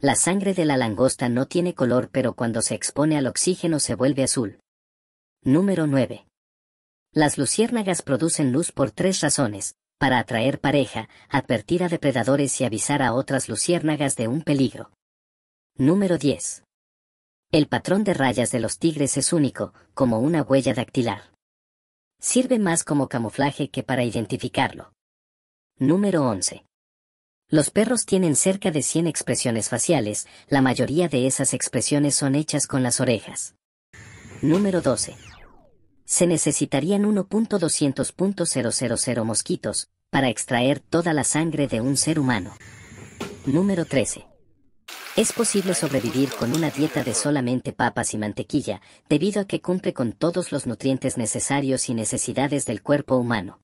La sangre de la langosta no tiene color pero cuando se expone al oxígeno se vuelve azul. Número 9. Las luciérnagas producen luz por tres razones, para atraer pareja, advertir a depredadores y avisar a otras luciérnagas de un peligro. Número 10. El patrón de rayas de los tigres es único, como una huella dactilar. Sirve más como camuflaje que para identificarlo. Número 11. Los perros tienen cerca de 100 expresiones faciales, la mayoría de esas expresiones son hechas con las orejas. Número 12. Se necesitarían 1.200.000 mosquitos para extraer toda la sangre de un ser humano. Número 13. Es posible sobrevivir con una dieta de solamente papas y mantequilla, debido a que cumple con todos los nutrientes necesarios y necesidades del cuerpo humano.